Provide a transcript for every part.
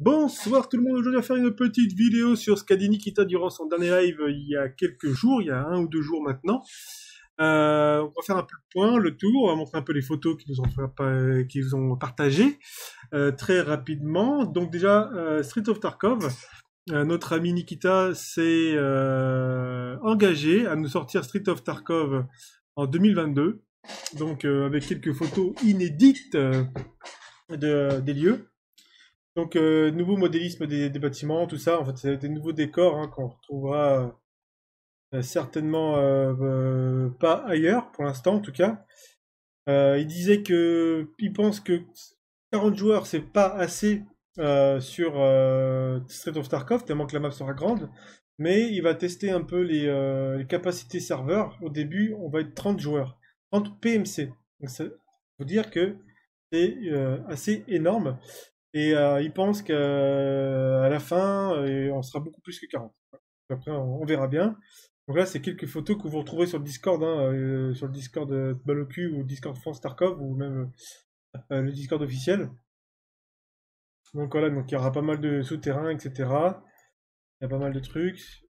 Bonsoir tout le monde, aujourd'hui on va faire une petite vidéo sur ce qu'a dit Nikita durant son dernier live il y a quelques jours, il y a un ou deux jours maintenant. Euh, on va faire un peu le point, le tour, on va montrer un peu les photos qu'ils nous ont, partagées euh, très rapidement. Donc déjà, euh, Street of Tarkov, notre ami Nikita s'est engagé à nous sortir Street of Tarkov en 2022, donc avec quelques photos inédites de, des lieux. Donc, euh, nouveau modélisme des, bâtiments, tout ça. En fait, c'est des nouveaux décors hein, qu'on retrouvera euh, euh, certainement pas ailleurs, pour l'instant en tout cas. il disait que il pense que 40 joueurs, c'est pas assez sur Street of Tarkov, tellement que la map sera grande. Mais il va tester un peu les, capacités serveurs. Au début, on va être 30 joueurs, 30 PMC. Donc, ça veut dire que c'est assez énorme. Et euh, il ils pensent qu'à euh, la fin, euh, on sera beaucoup plus que 40. Après, on, verra bien. Donc là, c'est quelques photos que vous retrouvez sur le Discord, hein, sur le Discord de Balocu ou Discord France Tarkov ou même le Discord officiel. Donc voilà, donc il y aura pas mal de souterrains, etc. Il y a pas mal de trucs.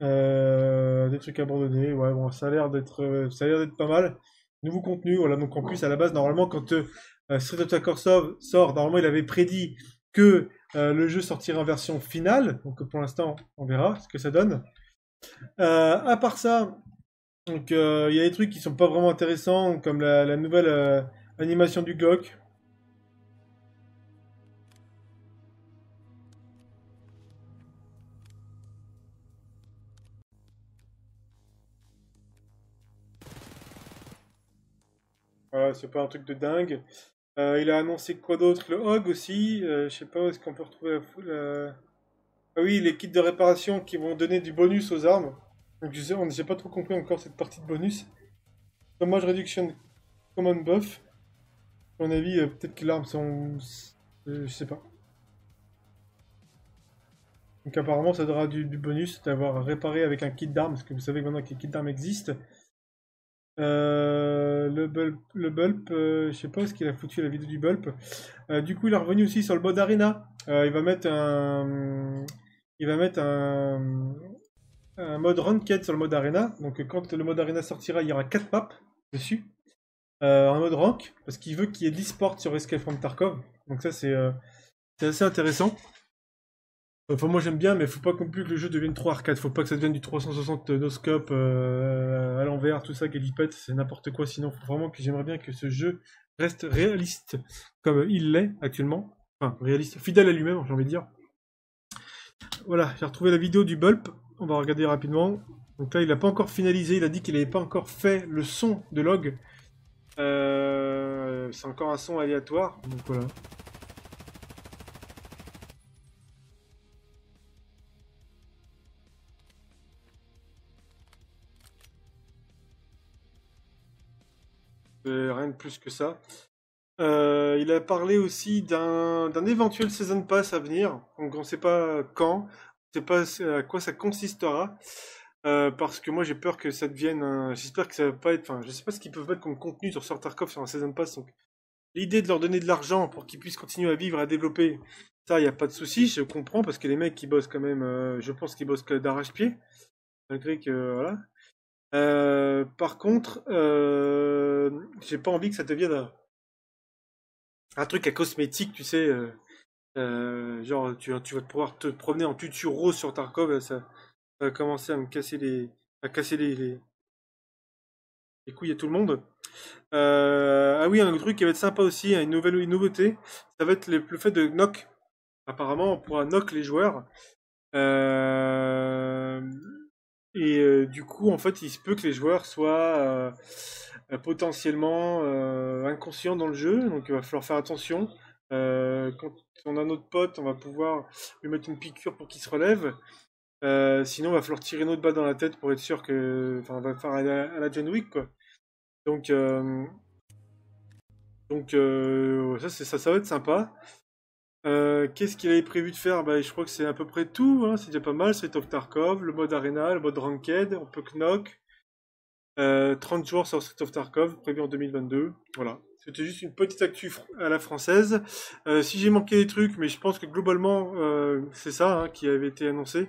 des trucs abandonnés, ouais, bon, ça a l'air d'être, ça a l'air d'être pas mal nouveau contenu. Voilà, donc en plus, à la base, normalement, quand euh, euh, Street of Tarkov sort, normalement, il avait prédit que euh, le jeu sortira en version finale. Donc pour l'instant, on verra ce que ça donne. à part ça, donc il y a des trucs qui sont pas vraiment intéressants, comme la, la nouvelle animation du Glock. Ah, c'est pas un truc de dingue. Euh, il a annoncé quoi d'autre Le Hog aussi. Euh, je sais pas où est-ce qu'on peut retrouver la foule. Euh. Ah oui, les kits de réparation qui vont donner du bonus aux armes. Donc je sais, on n'a pas trop compris encore cette partie de bonus. Dommage Reduction Common Buff. mon avis, peut-être que l'arme sont. je sais pas. Donc apparemment, ça donnera du, bonus d'avoir réparé avec un kit d'armes, parce que vous savez maintenant que les kits d'armes existent. Euh le Bulp, euh, je sais pas ce qu'il a foutu la vidéo du Bulp. Euh, du coup, il est revenu aussi sur le mode Arena. Euh, il va mettre un. Il va mettre un. mode Ranked sur le mode Arena. Donc, quand le mode Arena sortira, il y aura 4 maps dessus. en mode Rank, parce qu'il veut qu'il y ait de le sur Escape from Tarkov. Donc, ça, c'est assez intéressant. Enfin, moi j'aime bien, mais faut pas non plus que le jeu devienne trop arcade. Faut pas que ça devienne du 360 noscope euh, à l'envers, tout ça, galipette, c'est n'importe quoi. Sinon, faut vraiment que j'aimerais bien que ce jeu reste réaliste, comme il l'est actuellement. Enfin, réaliste, fidèle à lui-même, j'ai envie de dire. Voilà, j'ai retrouvé la vidéo du Bulp. On va regarder rapidement. Donc là, il n'a pas encore finalisé. Il a dit qu'il n'avait pas encore fait le son de log. Euh, c'est encore un son aléatoire. Donc voilà. rien de plus que ça. Euh, il a parlé aussi d'un éventuel season pass à venir. Donc on ne sait pas quand, on ne sait pas à quoi ça consistera. Euh, parce que moi j'ai peur que ça devienne. J'espère que ça va pas être. Enfin, je sais pas ce qu'ils peuvent mettre comme contenu sur Tarkov sur un season pass. Donc l'idée de leur donner de l'argent pour qu'ils puissent continuer à vivre, à développer, ça il n'y a pas de souci. Je comprends parce que les mecs qui bossent quand même, euh, je pense qu'ils bossent d'arrache-pied, malgré que voilà. par contre j'ai pas envie que ça devienne un, un truc à cosmétique, tu sais. Euh, euh, genre, tu, vas pouvoir te promener en tutu rose sur Tarkov, ça, va commencer à me casser les, à casser les, couilles à tout le monde. Euh, ah oui, un truc qui va être sympa aussi, une nouvelle une nouveauté, ça va être le, plus fait de knock. Apparemment, on pourra knock les joueurs. et du coup, en fait, il se peut que les joueurs soient euh, potentiellement euh, inconscient dans le jeu, donc il va falloir faire attention. Euh, quand on a notre pote, on va pouvoir lui mettre une piqûre pour qu'il se relève. sinon, il va falloir tirer notre balle dans la tête pour être sûr que. Enfin, on va faire à la, à John Wick, quoi. Donc, donc ça, ça, ça va être sympa. Qu'est-ce qu'il avait prévu de faire bah, Je crois que c'est à peu près tout. Hein. C'est déjà pas mal. c'est le mode Arena, le mode Ranked, on peut knock. 30 euh, jours sur Street of Tarkov, prévu en 2022. Voilà. C'était juste une petite actu à la française. Euh, si j'ai manqué des trucs, mais je pense que globalement, euh, c'est ça hein, qui avait été annoncé.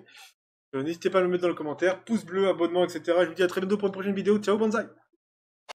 N'hésitez pas à le mettre dans le commentaire. Pouce bleu, abonnement, etc. Je vous dis à très bientôt pour une prochaine vidéo. Ciao, bonsaï